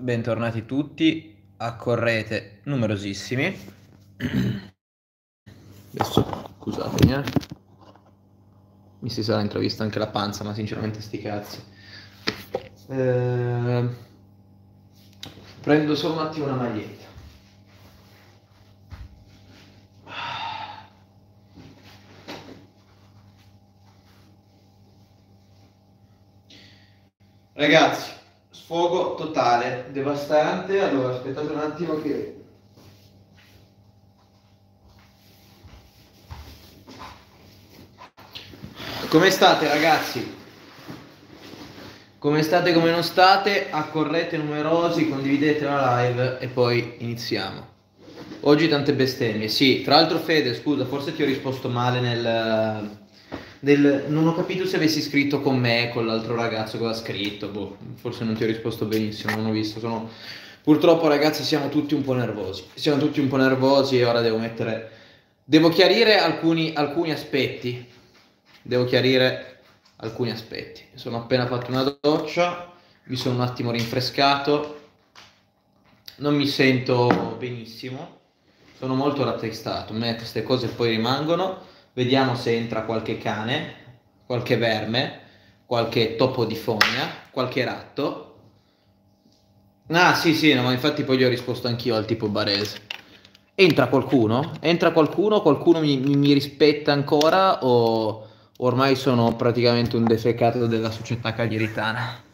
bentornati tutti a correte numerosissimi. Adesso scusatemi, eh. mi si sarà intravista anche la panza, ma sinceramente sti cazzi. Eh, prendo solo un attimo una maglietta. Ragazzi, sfogo totale, devastante. Allora, aspettate un attimo che Come state ragazzi? Come state, come non state? Accorrete numerosi, condividete la live e poi iniziamo. Oggi tante bestemmie. Sì, tra l'altro Fede, scusa, forse ti ho risposto male nel, del non ho capito se avessi scritto con me, con l'altro ragazzo che aveva scritto, boh, forse non ti ho risposto benissimo, non ho visto, sono... Purtroppo ragazzi siamo tutti un po' nervosi, siamo tutti un po' nervosi e ora devo mettere... Devo chiarire alcuni, alcuni aspetti, devo chiarire alcuni aspetti. Sono appena fatto una doccia, mi sono un attimo rinfrescato, non mi sento benissimo, sono molto rattristato, a me queste cose poi rimangono vediamo se entra qualche cane, qualche verme, qualche topo di fogna, qualche ratto. Ah sì sì, no, ma infatti poi gli ho risposto anch'io al tipo barese. Entra qualcuno? Entra qualcuno? Qualcuno mi, mi, mi rispetta ancora o ormai sono praticamente un defecato della società cagliaritana?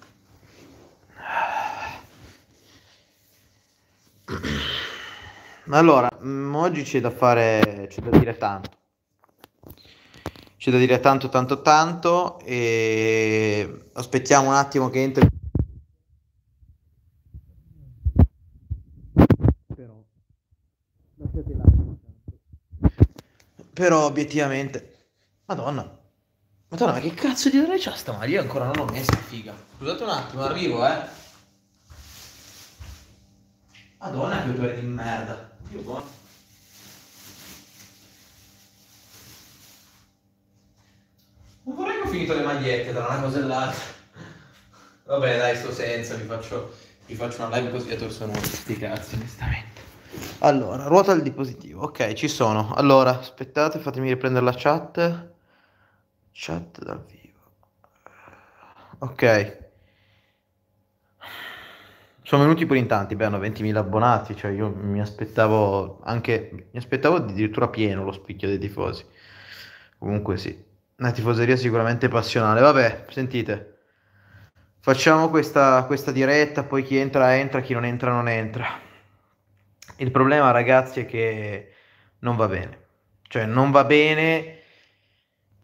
Allora, mm, oggi c'è da fare, c'è da dire tanto c'è da dire tanto tanto tanto e aspettiamo un attimo che entri però, però obiettivamente madonna madonna ma che cazzo di ore c'ha sta Maria ancora non l'ho messa figa scusate un attimo arrivo eh madonna che odore di merda Dio buono Non vorrei che ho finito le magliette tra una cosa e l'altra. Vabbè, dai, sto senza, vi faccio, vi faccio una live così a torso nudo. Sti cazzi, onestamente. Allora, ruota il dispositivo. Ok, ci sono. Allora, aspettate, fatemi riprendere la chat. Chat dal vivo. Ok. Sono venuti pure in tanti, beh, hanno 20.000 abbonati, cioè io mi aspettavo anche, mi aspettavo addirittura pieno lo spicchio dei tifosi. Comunque sì una tifoseria sicuramente passionale. Vabbè, sentite, facciamo questa, questa diretta, poi chi entra entra, chi non entra non entra. Il problema ragazzi è che non va bene, cioè non va bene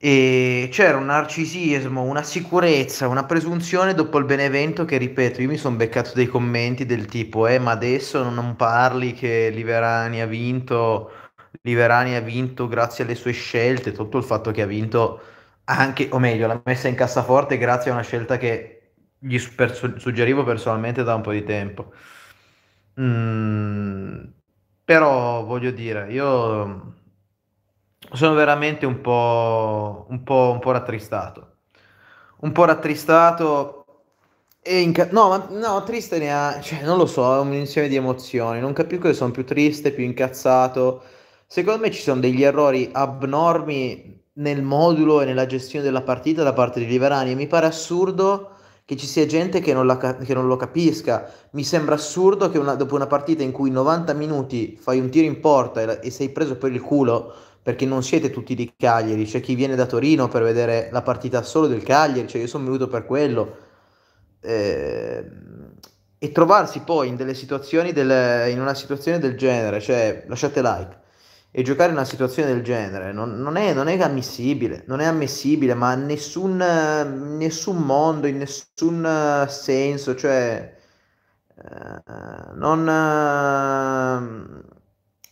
e c'era un narcisismo, una sicurezza, una presunzione dopo il Benevento che ripeto, io mi sono beccato dei commenti del tipo "Eh, ma adesso non parli che Liverani ha vinto Liverani ha vinto grazie alle sue scelte, tutto il fatto che ha vinto anche, o meglio, l'ha messa in cassaforte grazie a una scelta che gli suggerivo personalmente da un po' di tempo. Mm, però voglio dire, io sono veramente un po', un po', un po rattristato. Un po' rattristato Inca- no, no, triste ne ha, cioè, non lo so, è un insieme di emozioni. Non capisco se sono più triste, più incazzato. Secondo me ci sono degli errori abnormi nel modulo e nella gestione della partita da parte di Riverani e mi pare assurdo che ci sia gente che non, la, che non lo capisca. Mi sembra assurdo che una, dopo una partita in cui 90 minuti fai un tiro in porta e, e sei preso per il culo perché non siete tutti di Cagliari, c'è chi viene da Torino per vedere la partita solo del Cagliari, cioè io sono venuto per quello. Eh, e trovarsi poi in, delle situazioni del, in una situazione del genere, cioè lasciate like e giocare in una situazione del genere non, non, è, non è, ammissibile, non è ammissibile, ma nessun, nessun, mondo, in nessun eh, senso, cioè eh, non, eh,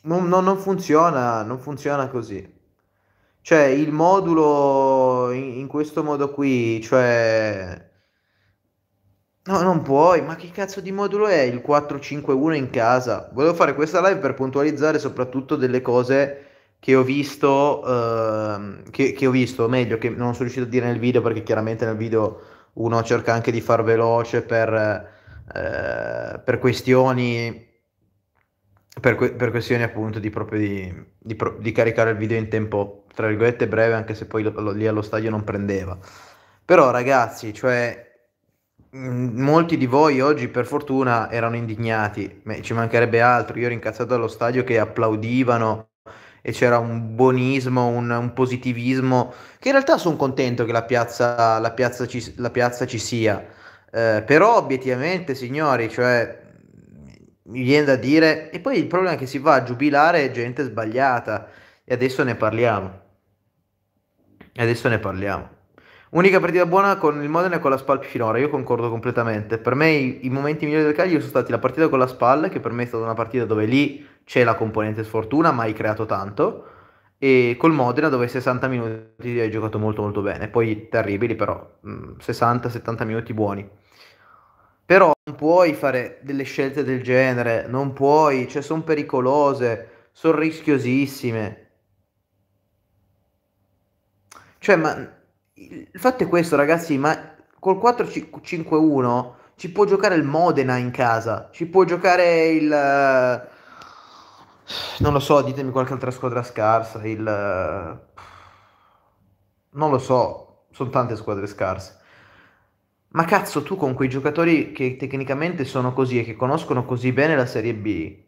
non, funziona, non funziona così. Cioè il modulo in, in questo modo qui, cioè No, non puoi, ma che cazzo di modulo è il 451 in casa? Volevo fare questa live per puntualizzare soprattutto delle cose che ho visto, uh, che, che, ho visto, o meglio, che non sono riuscito a dire nel video perché chiaramente nel video uno cerca anche di far veloce per, uh, per questioni... Per, que- per, questioni appunto di, proprio di, di, pro- di, caricare il video in tempo tra virgolette breve anche se poi lo, lo, lì allo stadio non prendeva però ragazzi cioè Mm, molti di voi oggi per fortuna erano indignati, Beh, ci mancherebbe altro, io ero incazzato allo stadio che applaudivano e c'era un buonismo, un, un positivismo, che in realtà sono contento che la piazza, la piazza, ci, la piazza ci, sia, eh, però obiettivamente signori, cioè, mi viene da dire, e poi il problema è che si va a giubilare gente sbagliata, e adesso ne parliamo, e adesso ne parliamo. Unica partita buona con il Modena e con la Spal finora, io concordo completamente. Per me i, i momenti migliori del Cagliari sono stati la partita con la Spal, che per me è stata una partita dove lì c'è la componente sfortuna, ma hai creato tanto, e col Modena dove 60 minuti hai giocato molto molto bene, poi terribili però, 60-70 mm, minuti buoni. Però non puoi fare delle scelte del genere, non puoi, cioè sono pericolose, sono rischiosissime. Cioè, ma il fatto è questo, ragazzi, ma col 4-5-1 ci può giocare il Modena in casa, ci può giocare il... Eh, non lo so, ditemi qualche altra squadra scarsa, il... Eh, non lo so, sono tante squadre scarse. Ma cazzo, tu con quei giocatori che tecnicamente sono così e che conoscono così bene la Serie B,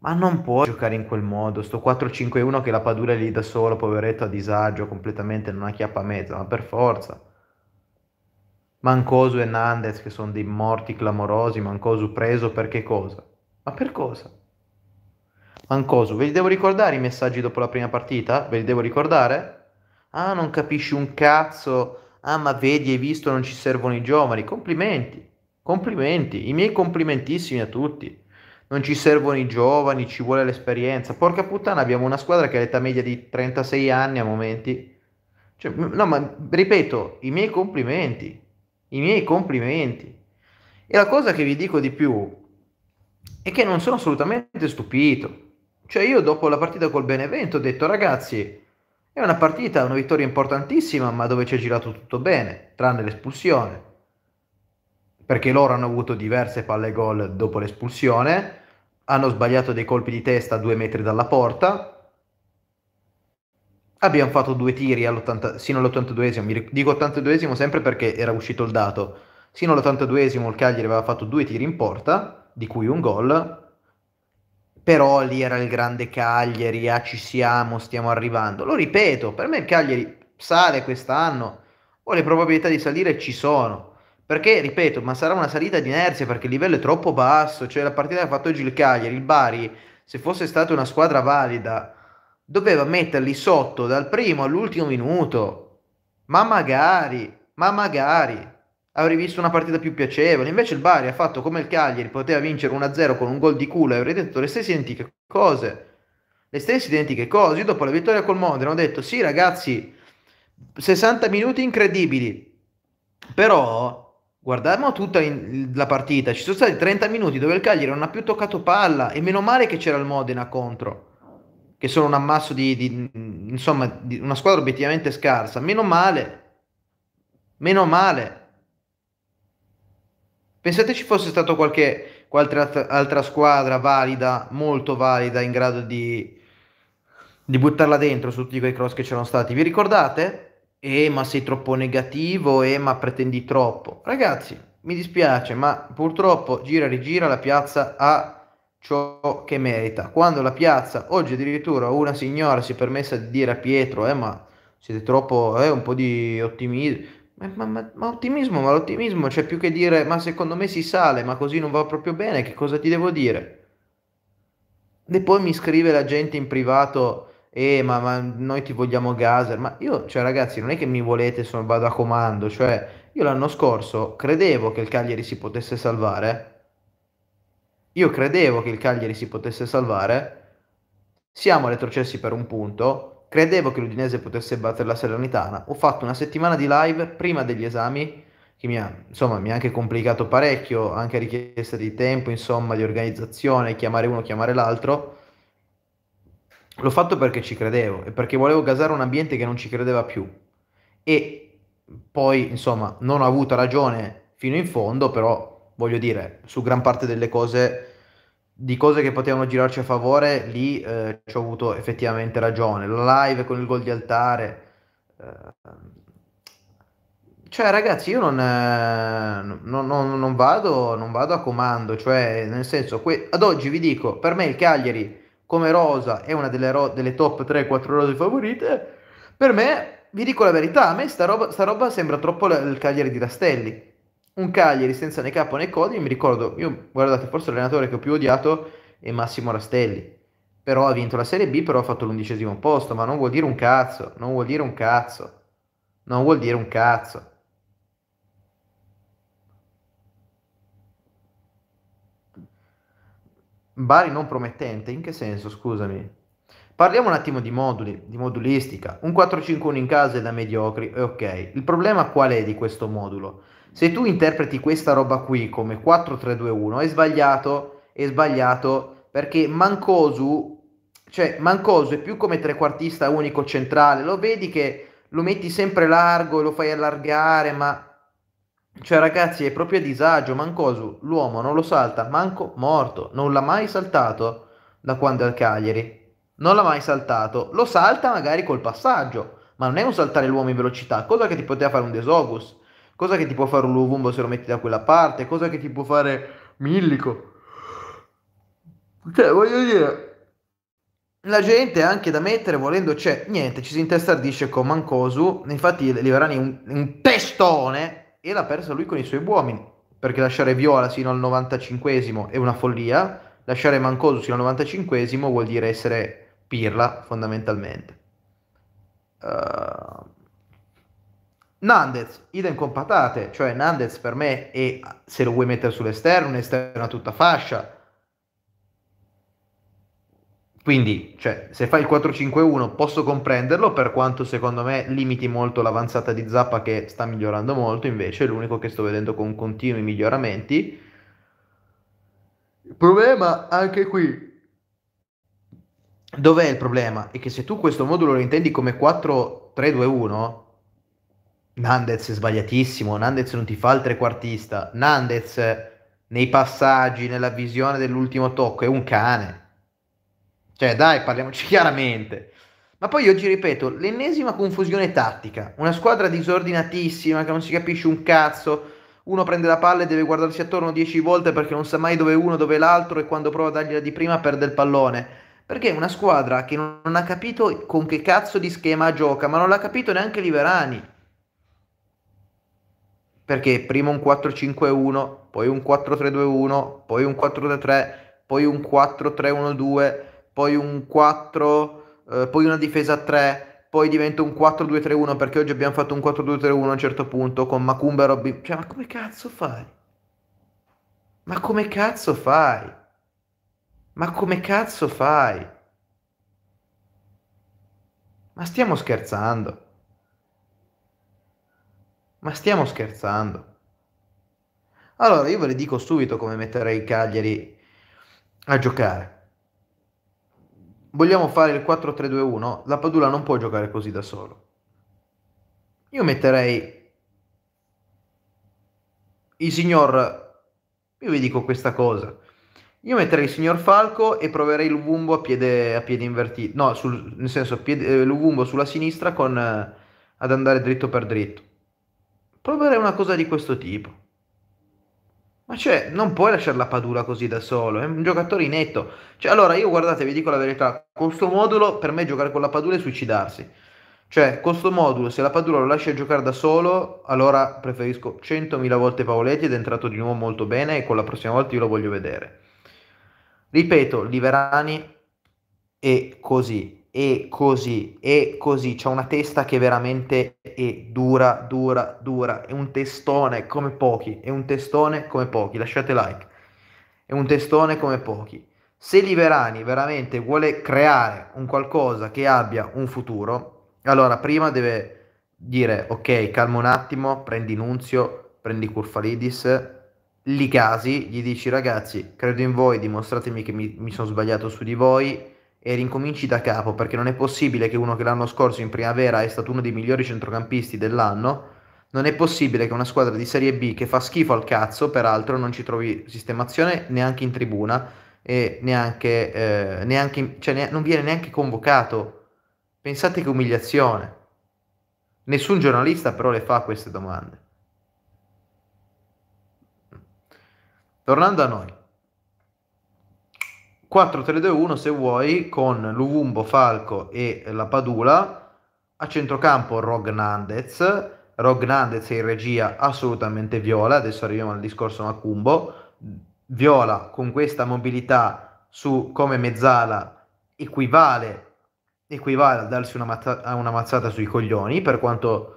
ma non può giocare in quel modo, sto 4-5-1 che la padura è lì da solo, poveretto, a disagio, completamente non ha chiappa a mezza, ma per forza. Mancosu e Nandez che sono dei morti clamorosi, Mancosu preso per che cosa? Ma per cosa? Mancosu, ve li devo ricordare i messaggi dopo la prima partita? Ve li devo ricordare? Ah, non capisci un cazzo. Ah, ma vedi, hai visto, non ci servono i giovani. Complimenti, complimenti, i miei complimentissimi a tutti non ci servono i giovani, ci vuole l'esperienza. Porca puttana, abbiamo una squadra che ha l'età media di 36 anni a momenti. Cioè, no, ma ripeto, i miei complimenti, i miei complimenti. E la cosa che vi dico di più è che non sono assolutamente stupito. Cioè io dopo la partita col Benevento ho detto ragazzi, è una partita, una vittoria importantissima, ma dove ci è girato tutto bene, tranne l'espulsione perché loro hanno avuto diverse palle gol dopo l'espulsione, hanno sbagliato dei colpi di testa a due metri dalla porta, abbiamo fatto due tiri sino all'82esimo, mi dico 82esimo sempre perché era uscito il dato, sino all'82esimo il Cagliari aveva fatto due tiri in porta, di cui un gol, però lì era il grande Cagliari, ah ci siamo, stiamo arrivando. Lo ripeto, per me il Cagliari sale quest'anno, o le probabilità di salire ci sono perché, ripeto, ma sarà una salita di inerzia perché il livello è troppo basso. Cioè, la partita che ha fatto oggi il Cagliari, il Bari, se fosse stata una squadra valida, doveva metterli sotto dal primo all'ultimo minuto. Ma magari, ma magari avrei visto una partita più piacevole. Invece il Bari ha fatto come il Cagliari, poteva vincere 1-0 con un gol di culo e avrei detto le stesse identiche cose. Le stesse identiche cose. Io dopo la vittoria col Modena ho detto sì ragazzi, 60 minuti incredibili, però guardiamo tutta in, la partita, ci sono stati 30 minuti dove il Cagliari non ha più toccato palla e meno male che c'era il Modena contro, che sono un ammasso di, di insomma, di una squadra obiettivamente scarsa. Meno male, meno male. Pensate ci fosse stata qualche, qualche altra, altra squadra valida, molto valida, in grado di, di buttarla dentro su tutti quei cross che c'erano stati. Vi ricordate? eh ma sei troppo negativo, eh ma pretendi troppo. Ragazzi, mi dispiace, ma purtroppo gira e rigira la piazza a ciò che merita. Quando la piazza, oggi addirittura una signora si è permessa di dire a Pietro, eh ma siete troppo, eh un po' di ottimismo. Ma, ma, ma, ma, ottimismo, ma l'ottimismo c'è cioè più che dire ma secondo me si sale, ma così non va proprio bene, che cosa ti devo dire? E poi mi scrive la gente in privato eh, ma, ma, noi ti vogliamo Gaser, ma io, cioè ragazzi, non è che mi volete, sono, vado a comando, cioè io l'anno scorso credevo che il Cagliari si potesse salvare, io credevo che il Cagliari si potesse salvare, siamo retrocessi per un punto, credevo che l'Udinese potesse battere la Serenitana, ho fatto una settimana di live prima degli esami, che mi ha, insomma, mi ha anche complicato parecchio, anche richiesta di tempo, insomma, di organizzazione, chiamare uno, chiamare l'altro, L'ho fatto perché ci credevo e perché volevo gasare un ambiente che non ci credeva più. E poi, insomma, non ho avuto ragione fino in fondo, però voglio dire, su gran parte delle cose, di cose che potevano girarci a favore, lì eh, ci ho avuto effettivamente ragione. La live con il gol di altare. Eh, cioè ragazzi io non, eh, non, non, non, vado, non vado a comando, cioè nel senso que- ad oggi vi dico, per me il Cagliari come rosa è una delle, ro- delle top 3-4 rose favorite, per me, vi dico la verità, a me sta roba, sta roba sembra troppo la, il Cagliari di Rastelli. Un Cagliari senza né capo né codi, mi ricordo, io guardate, forse l'allenatore che ho più odiato è Massimo Rastelli. Però ha vinto la Serie B, però ha fatto l'undicesimo posto, ma non vuol dire un cazzo, non vuol dire un cazzo, non vuol dire un cazzo. Bari non promettente? In che senso, scusami? Parliamo un attimo di moduli, di modulistica. Un 4-5-1 in casa è da mediocri, è eh, ok. Il problema qual è di questo modulo? Se tu interpreti questa roba qui come 4-3-2-1, è sbagliato, è sbagliato perché Mancosu, cioè Mancosu è più come trequartista unico centrale, lo vedi che lo metti sempre largo, e lo fai allargare, ma cioè, ragazzi, è proprio a disagio. Mancosu, l'uomo non lo salta, manco morto. Non l'ha mai saltato da quando è al Cagliari. Non l'ha mai saltato. Lo salta magari col passaggio, ma non è un saltare l'uomo in velocità, cosa che ti poteva fare un Desogus, cosa che ti può fare un Luvumbo se lo metti da quella parte, cosa che ti può fare Millico. Cioè, voglio dire, la gente anche da mettere volendo c'è, niente, ci si intestardisce con Mancosu, infatti Liverani è un, un testone e l'ha persa lui con i suoi uomini, perché lasciare Viola sino al 95 è una follia, lasciare Mancoso sino al 95 vuol dire essere pirla fondamentalmente. Uh... Ehm, Nandez, idem con patate, cioè Nandez per me è, se lo vuoi mettere sull'esterno, un esterno a tutta fascia, quindi, cioè, se fai il 4-5-1 posso comprenderlo, per quanto secondo me limiti molto l'avanzata di Zappa che sta migliorando molto, invece è l'unico che sto vedendo con continui miglioramenti. Il problema anche qui. Dov'è il problema? È che se tu questo modulo lo intendi come 4-3-2-1, Nandez è sbagliatissimo, Nandez non ti fa il trequartista, Nandez nei passaggi, nella visione dell'ultimo tocco è un cane cioè, dai, parliamoci chiaramente. Ma poi oggi ripeto, l'ennesima confusione tattica, una squadra disordinatissima che non si capisce un cazzo, uno prende la palla e deve guardarsi attorno dieci volte perché non sa mai dove uno, dove l'altro e quando prova a dargliela di prima perde il pallone. Perché è una squadra che non ha capito con che cazzo di schema gioca, ma non l'ha capito neanche Liverani. Perché prima un 4-5-1, poi un 4-3-2-1, poi un 4-3-3, poi un 4-3-1-2 poi un 4, eh, poi una difesa a 3, poi diventa un 4-2-3-1 perché oggi abbiamo fatto un 4-2-3-1 a un certo punto con Macumba e Robin. Cioè, ma come cazzo fai? Ma come cazzo fai? Ma come cazzo fai? Ma stiamo scherzando. Ma stiamo scherzando. Allora, io ve le dico subito come metterei Cagliari a giocare vogliamo fare il 4-3-2-1, la Padula non può giocare così da solo. Io metterei il signor, io vi dico questa cosa, io metterei il signor Falco e proverei Luvumbo a piede, a piede invertito, no, sul, nel senso piede, eh, Luvumbo sulla sinistra con, eh, ad andare dritto per dritto. Proverei una cosa di questo tipo. Ma cioè, non puoi lasciare la Padula così da solo, è un giocatore in netto. Cioè, allora, io guardate, vi dico la verità, con questo modulo, per me giocare con la Padula è suicidarsi. Cioè, con questo modulo, se la Padula lo lascia giocare da solo, allora preferisco 100.000 volte Paoletti ed è entrato di nuovo molto bene e con la prossima volta io lo voglio vedere. Ripeto, Liverani è così, e così, e così, c'è una testa che veramente è dura, dura, dura, è un testone come pochi, è un testone come pochi, lasciate like, è un testone come pochi. Se Liberani veramente vuole creare un qualcosa che abbia un futuro, allora prima deve dire ok, calma un attimo, prendi Nunzio, prendi Curfalidis, Ligasi, gli dici ragazzi, credo in voi, dimostratemi che mi, mi sono sbagliato su di voi, e rincominci da capo, perché non è possibile che uno che l'anno scorso in primavera è stato uno dei migliori centrocampisti dell'anno, non è possibile che una squadra di Serie B che fa schifo al cazzo, peraltro, non ci trovi sistemazione neanche in tribuna e neanche, eh, neanche cioè, ne- non viene neanche convocato. Pensate che umiliazione. Nessun giornalista però le fa queste domande. Tornando a noi, 4-3-2-1 se vuoi con Luvumbo, Falco e la Padula, a centrocampo Rognandez, Rognandez in regia assolutamente viola, adesso arriviamo al discorso Macumbo, viola con questa mobilità su come mezzala equivale, equivale a darsi una, mazza- una mazzata sui coglioni, per quanto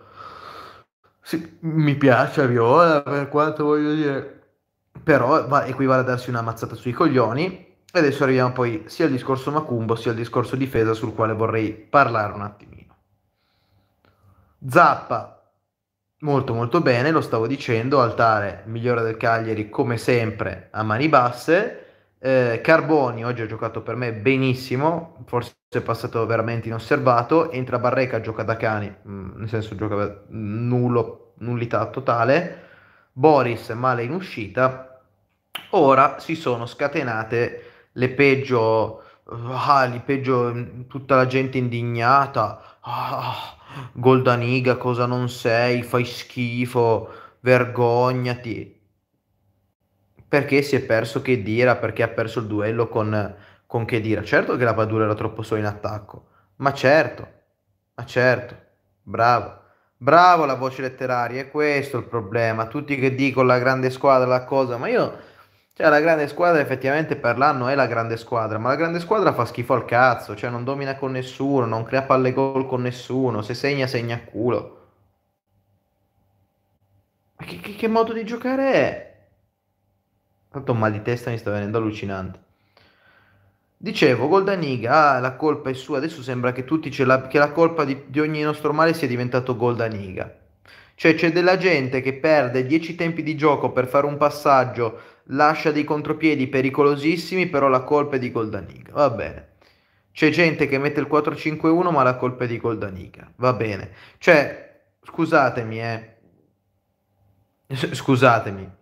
sì, mi piace Viola, per quanto voglio dire, però va, equivale a darsi una mazzata sui coglioni e adesso arriviamo poi sia al discorso Macumbo sia al discorso difesa sul quale vorrei parlare un attimino. Zappa, molto molto bene, lo stavo dicendo, Altare, migliore del Cagliari come sempre a mani basse. Eh, Carboni oggi ha giocato per me benissimo, forse è passato veramente inosservato. Entra Barreca, gioca da cani, mm, nel senso gioca nullo, nullità totale. Boris male in uscita. Ora si sono scatenate le peggio, ah, le peggio mm, tutta la gente indignata, ah, Goldaniga cosa non sei, fai schifo, vergognati. Perché si è perso Chedira, perché ha perso il duello con, con Chedira. Certo che la Padura era troppo solo in attacco, ma certo, ma certo, bravo. Bravo la voce letteraria, è questo il problema. Tutti che dicono la grande squadra, la cosa, ma io cioè, la grande squadra effettivamente per l'anno è la grande squadra, ma la grande squadra fa schifo al cazzo, cioè non domina con nessuno, non crea palle gol con nessuno, se segna segna a culo. Ma che, che, che, modo di giocare è? Tanto un mal di testa mi sta venendo allucinante. Dicevo, Goldaniga, ah, la colpa è sua, adesso sembra che tutti ce la, che la colpa di, di ogni nostro male sia diventato Goldaniga. Cioè c'è della gente che perde 10 tempi di gioco per fare un passaggio lascia dei contropiedi pericolosissimi, però la colpa è di Goldaniga. Va bene. C'è gente che mette il 4-5-1, ma la colpa è di Goldaniga. Va bene. Cioè, scusatemi, eh. Scusatemi.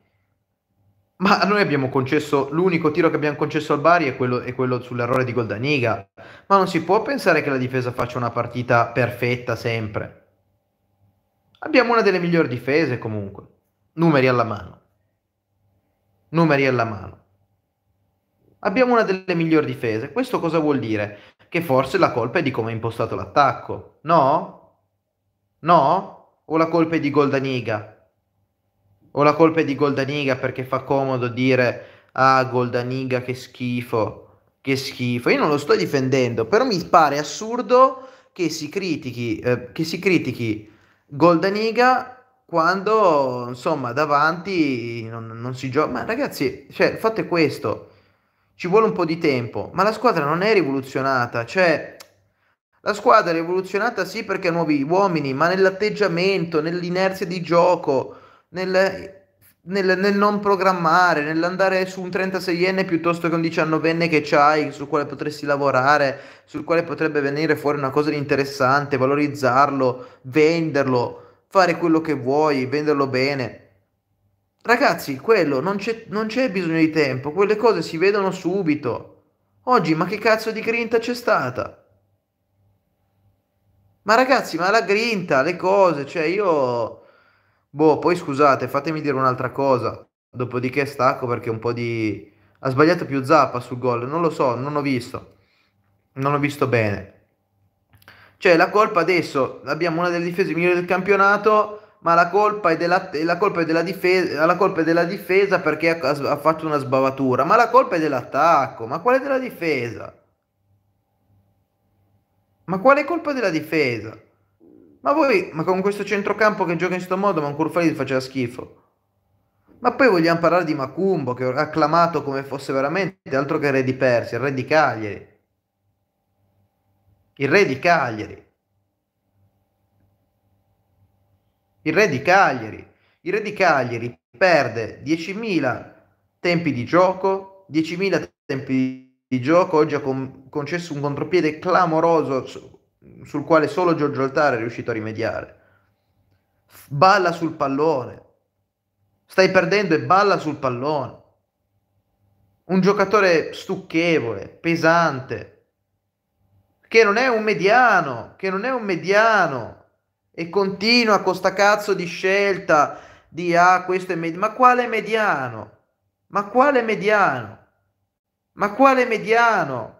Ma noi abbiamo concesso, l'unico tiro che abbiamo concesso al Bari è quello, è quello sull'errore di Goldaniga. Ma non si può pensare che la difesa faccia una partita perfetta sempre. Abbiamo una delle migliori difese comunque, numeri alla mano numeri alla mano. Abbiamo una delle migliori difese. Questo cosa vuol dire? Che forse la colpa è di come è impostato l'attacco. No? No? O la colpa è di Goldaniga? O la colpa è di Goldaniga perché fa comodo dire ah Goldaniga che schifo, che schifo. Io non lo sto difendendo, però mi pare assurdo che si critichi, eh, che si critichi Goldaniga quando insomma davanti non, non si gioca. Ma ragazzi, cioè, il fatto è questo, ci vuole un po' di tempo, ma la squadra non è rivoluzionata, cioè la squadra è rivoluzionata sì perché ha nuovi uomini, ma nell'atteggiamento, nell'inerzia di gioco, nel, nel, nel, non programmare, nell'andare su un 36enne piuttosto che un 19enne che c'hai, sul quale potresti lavorare, sul quale potrebbe venire fuori una cosa di interessante, valorizzarlo, venderlo fare quello che vuoi, venderlo bene. Ragazzi, quello non c'è, non c'è bisogno di tempo, quelle cose si vedono subito. Oggi, ma che cazzo di grinta c'è stata? Ma ragazzi, ma la grinta, le cose, cioè io... Boh, poi scusate, fatemi dire un'altra cosa. Dopodiché stacco perché un po' di... Ha sbagliato più Zappa sul gol, non lo so, non ho visto. Non ho visto bene. Cioè la colpa adesso, abbiamo una delle difese migliori del campionato, ma la colpa è della, la colpa è della, difesa, la colpa è della difesa perché ha, ha fatto una sbavatura, ma la colpa è dell'attacco, ma quale della difesa? Ma quale colpa della difesa? Ma voi, ma con questo centrocampo che gioca in questo modo, ma un Curfali faceva schifo. Ma poi vogliamo parlare di Macumbo che ha acclamato come fosse veramente altro che re di Persia, re di Cagliari il re di Cagliari. Il re di Cagliari. Il re di Cagliari perde 10.000 tempi di gioco, 10.000 tempi di gioco, oggi ha concesso un contropiede clamoroso sul quale solo Giorgio Altare è riuscito a rimediare. Balla sul pallone. Stai perdendo e balla sul pallone. Un giocatore stucchevole, pesante, che non è un mediano, che non è un mediano e continua con sta cazzo di scelta di ah questo è mediano, ma quale mediano? Ma quale mediano? Ma quale mediano?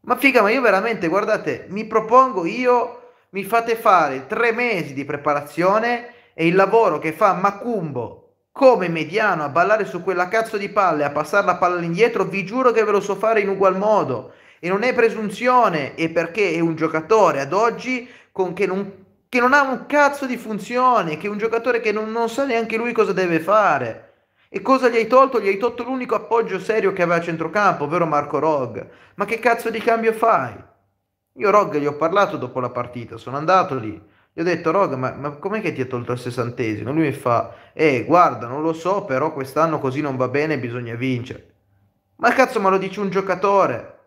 Ma figa, ma io veramente, guardate, mi propongo io, mi fate fare tre mesi di preparazione e il lavoro che fa Macumbo come mediano a ballare su quella cazzo di palle, a passare la palla indietro, vi giuro che ve lo so fare in ugual modo. E non è presunzione, è perché è un giocatore ad oggi con che non che non ha un cazzo di funzione, che è un giocatore che non, non, sa neanche lui cosa deve fare. E cosa gli hai tolto? Gli hai tolto l'unico appoggio serio che aveva a centrocampo, ovvero Marco Rog. Ma che cazzo di cambio fai? Io Rog gli ho parlato dopo la partita, sono andato lì. Gli ho detto, Rog, ma, ma com'è che ti ha tolto al sessantesimo? Lui mi fa, eh, guarda, non lo so, però quest'anno così non va bene, bisogna vincere. Ma cazzo, ma lo dice un giocatore?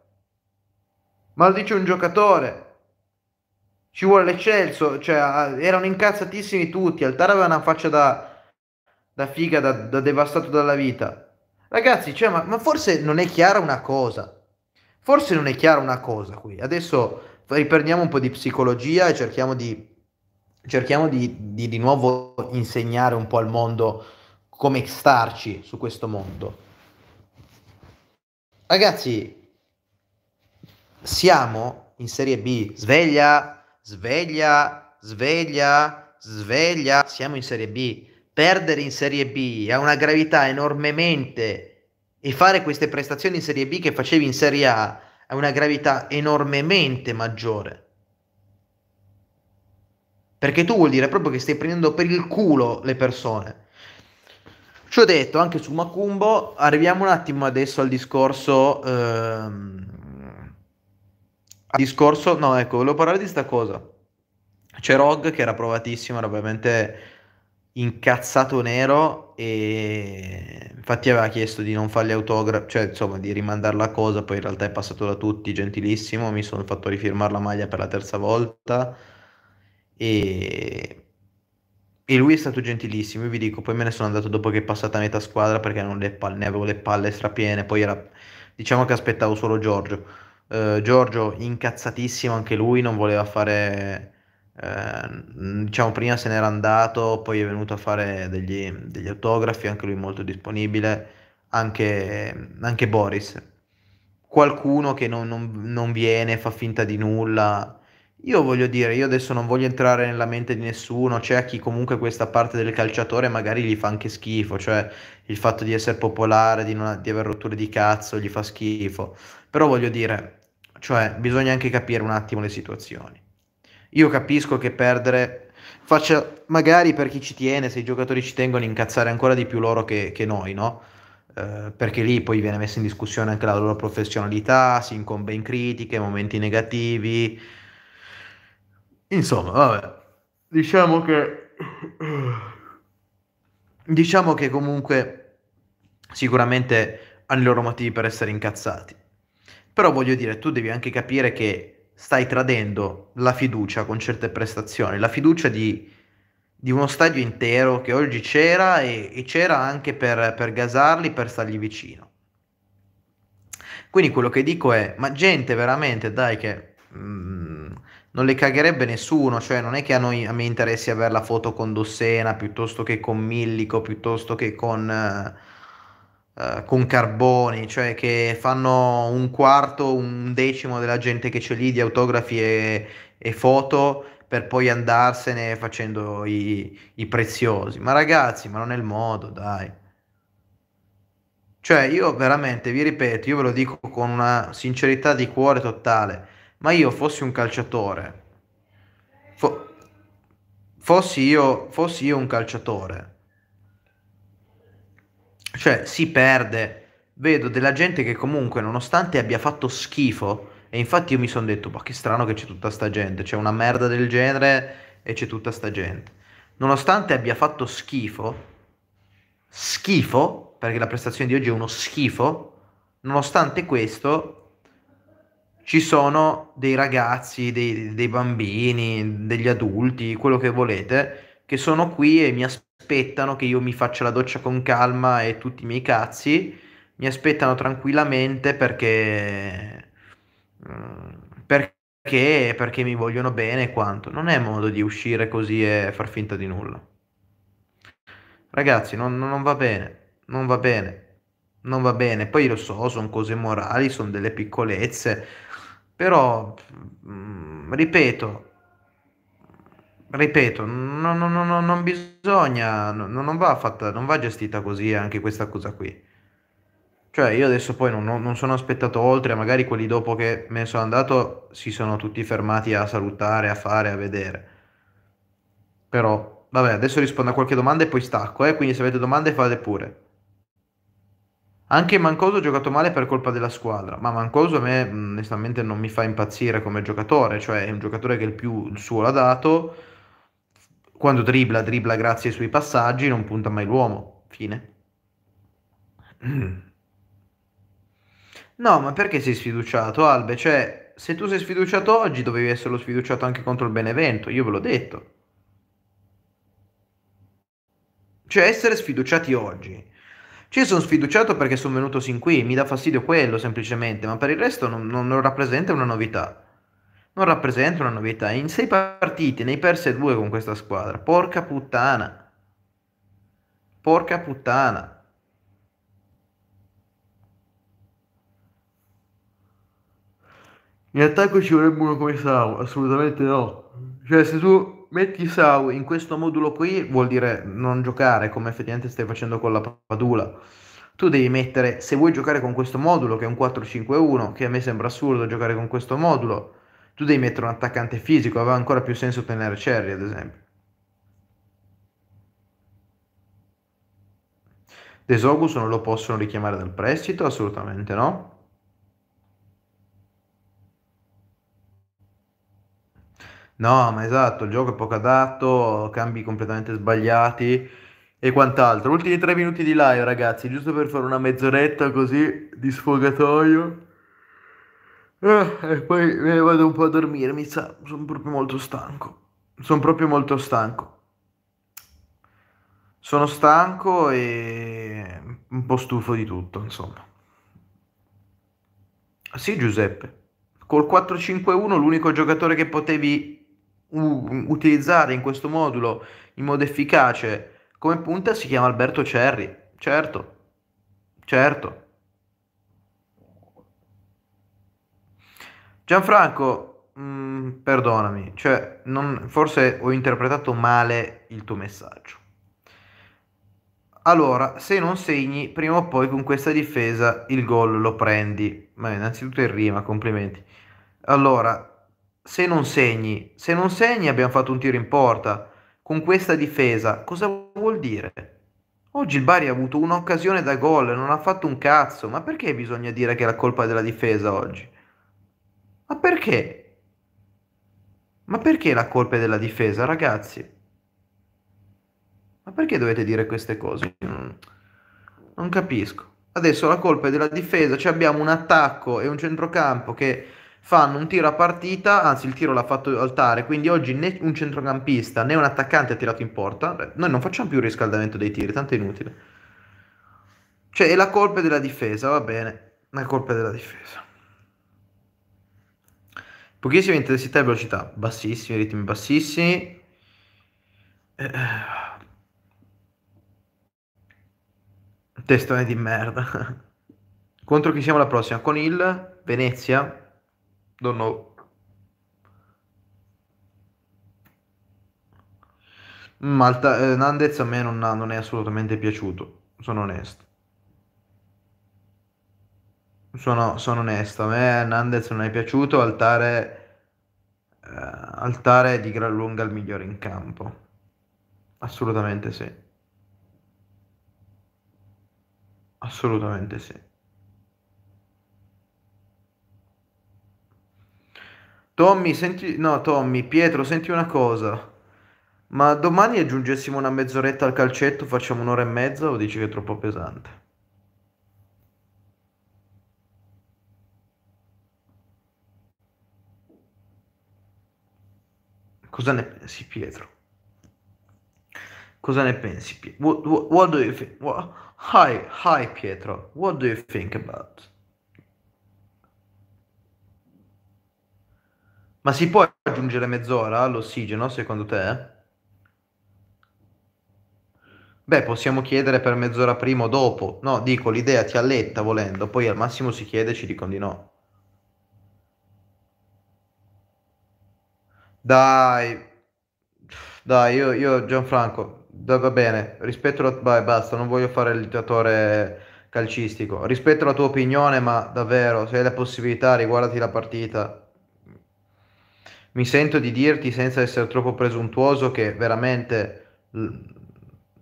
Ma lo dice un giocatore. Ci vuole l'eccelso, cioè erano incazzatissimi tutti. Altara aveva una faccia da, da figa, da, da, devastato dalla vita. Ragazzi, cioè, ma, ma forse non è chiara una cosa. Forse non è chiara una cosa qui. Adesso riprendiamo un po' di psicologia e cerchiamo di cerchiamo di, di, di, nuovo insegnare un po' al mondo come starci su questo mondo. Ragazzi, siamo in Serie B. Sveglia, sveglia, sveglia, sveglia. Siamo in Serie B. Perdere in Serie B ha una gravità enormemente e fare queste prestazioni in Serie B che facevi in Serie A ha una gravità enormemente maggiore. Perché tu vuol dire proprio che stai prendendo per il culo le persone. Ci ho detto anche su Macumbo, arriviamo un attimo adesso al discorso... Ehm, discorso, no, ecco, volevo parlare di sta cosa. C'è Rog che era provatissimo, era veramente incazzato nero e infatti aveva chiesto di non fargli autografo, cioè insomma di rimandare la cosa, poi in realtà è passato da tutti, gentilissimo, mi sono fatto rifirmare la maglia per la terza volta e... e, lui è stato gentilissimo, io vi dico, poi me ne sono andato dopo che è passata metà squadra perché non le palle, ne avevo le palle strapiene, poi era diciamo che aspettavo solo Giorgio eh, Giorgio incazzatissimo anche lui, non voleva fare... Eh, diciamo prima se n'era andato, poi è venuto a fare degli, degli autografi, anche lui molto disponibile, anche, anche Boris. Qualcuno che non, non, non viene, fa finta di nulla. Io voglio dire, io adesso non voglio entrare nella mente di nessuno, c'è a chi comunque questa parte del calciatore magari gli fa anche schifo, cioè il fatto di essere popolare, di, non, di aver rotture di cazzo gli fa schifo. Però voglio dire, cioè, bisogna anche capire un attimo le situazioni. Io capisco che perdere faccia magari per chi ci tiene, se i giocatori ci tengono, incazzare ancora di più loro che, che noi, no? Eh, perché lì poi viene messa in discussione anche la loro professionalità, si incombe in critiche, momenti negativi. Insomma, vabbè. Diciamo che... Diciamo che comunque sicuramente hanno i loro motivi per essere incazzati. Però voglio dire, tu devi anche capire che stai tradendo la fiducia con certe prestazioni, la fiducia di, di uno stadio intero che oggi c'era e, e c'era anche per, per gasarli, per stargli vicino. Quindi quello che dico è, ma gente veramente, dai, che mh, mm, non le cagherebbe nessuno, cioè non è che a noi a me interessi avere la foto con Dossena piuttosto che con Millico, piuttosto che con... Uh, eh, con carboni, cioè che fanno un quarto, un decimo della gente che c'è lì di autografi e, e foto per poi andarsene facendo i, i, preziosi. Ma ragazzi, ma non è il modo, dai. Cioè, io veramente, vi ripeto, io ve lo dico con una sincerità di cuore totale, ma io fossi un calciatore, fo- fossi, io, fossi io un calciatore, cioè, si perde. Vedo della gente che comunque, nonostante abbia fatto schifo, e infatti io mi sono detto, ma che strano che c'è tutta sta gente, c'è una merda del genere e c'è tutta sta gente. Nonostante abbia fatto schifo, schifo, perché la prestazione di oggi è uno schifo, nonostante questo ci sono dei ragazzi, dei, dei bambini, degli adulti, quello che volete, che sono qui e mi aspettano aspettano che io mi faccia la doccia con calma e tutti i miei cazzi, mi aspettano tranquillamente perché, mm, perché, perché mi vogliono bene e quanto. Non è modo di uscire così e far finta di nulla. Ragazzi, non, non va bene, non va bene, non va bene. Poi lo so, sono cose morali, sono delle piccolezze, però, mm, ripeto, ripeto, non, non, non, non bisogna, non, va fatta, non va gestita così eh, anche questa cosa qui. Cioè, io adesso poi non, sono aspettato oltre, magari quelli dopo che me ne sono andato si sono tutti fermati a salutare, a fare, a vedere. Però, vabbè, adesso rispondo a qualche domanda e poi stacco, eh? quindi se avete domande fate pure. Anche Mancoso ha giocato male per colpa della squadra, ma Mancoso a me onestamente non mi fa impazzire come giocatore, cioè è un giocatore che il più il suo l'ha dato, quando dribla, dribla grazie ai suoi passaggi, non punta mai l'uomo. Fine. No, ma perché sei sfiduciato, Albe? Cioè, se tu sei sfiduciato oggi, dovevi esserlo sfiduciato anche contro il Benevento, io ve l'ho detto. Cioè, essere sfiduciati oggi. Cioè, sono sfiduciato perché sono venuto sin qui, mi dà fastidio quello semplicemente, ma per il resto non, non rappresenta una novità non rappresenta una novità. In sei partite ne hai perse due con questa squadra. Porca puttana. Porca puttana. In attacco ci vorrebbe uno come Sau, assolutamente no. Cioè, se tu metti Sau in questo modulo qui, vuol dire non giocare come effettivamente stai facendo con la Padula. Tu devi mettere, se vuoi giocare con questo modulo, che è un 4-5-1, che a me sembra assurdo giocare con questo modulo, tu devi mettere un attaccante fisico, aveva ancora più senso tenere Cherry ad esempio. Desogus non lo possono richiamare dal prestito? Assolutamente no. No, ma esatto, il gioco è poco adatto, cambi completamente sbagliati e quant'altro. Ultimi tre minuti di live, ragazzi, giusto per fare una mezz'oretta così di sfogatoio. Eh, e poi me eh, ne vado un po' a dormire, mi sa, sono proprio molto stanco. Sono proprio molto stanco. Sono stanco e un po' stufo di tutto, insomma. Sì, Giuseppe. Col 4-5-1 l'unico giocatore che potevi u- utilizzare in questo modulo in modo efficace come punta si chiama Alberto Cerri. Certo. Certo. Gianfranco, mh, mm, perdonami, cioè, non, forse ho interpretato male il tuo messaggio. Allora, se non segni, prima o poi con questa difesa il gol lo prendi. Ma innanzitutto in rima, complimenti. Allora, se non segni, se non segni abbiamo fatto un tiro in porta. Con questa difesa, cosa vuol dire? Oggi il Bari ha avuto un'occasione da gol, non ha fatto un cazzo, ma perché bisogna dire che è la colpa della difesa oggi? Ma perché? Ma perché la colpa è della difesa, ragazzi? Ma perché dovete dire queste cose? Non, non capisco. Adesso la colpa è della difesa, cioè abbiamo un attacco e un centrocampo che fanno un tiro a partita, anzi il tiro l'ha fatto Altare, quindi oggi né un centrocampista né un attaccante ha tirato in porta. Noi non facciamo più il riscaldamento dei tiri, tanto è inutile. Cioè, è la colpa della difesa, va bene, la colpa della difesa pochissima intensità e velocità, bassissimi, ritmi bassissimi. Eh. testone di merda. Contro chi siamo la prossima? Con il Venezia? Don't know. Mm, Malta, eh, Nandez a me non, non è assolutamente piaciuto, sono onesto. Sono, sono onesto, a me Nandez non è piaciuto, Altare, eh, Altare è di gran lunga il migliore in campo. Assolutamente sì. Assolutamente sì. Tommy, senti... No, Tommy, Pietro, senti una cosa. Ma domani aggiungessimo una mezz'oretta al calcetto, facciamo un'ora e mezza o dici che è troppo pesante? Cosa ne pensi Pietro? Cosa ne pensi Pietro? What, what, what, do you think? What? Hi, hi Pietro, what do you think about? Ma si può aggiungere mezz'ora all'ossigeno secondo te? Beh, possiamo chiedere per mezz'ora prima o dopo. No, dico, l'idea ti alletta volendo, poi al massimo si chiede e ci dicono di no. Dai, dai, io, io Gianfranco, da- va bene, rispetto la... Vai, basta, non voglio fare il dittatore calcistico. Rispetto alla tua opinione, ma davvero, se hai la possibilità, riguardati la partita. Mi sento di dirti, senza essere troppo presuntuoso, che veramente...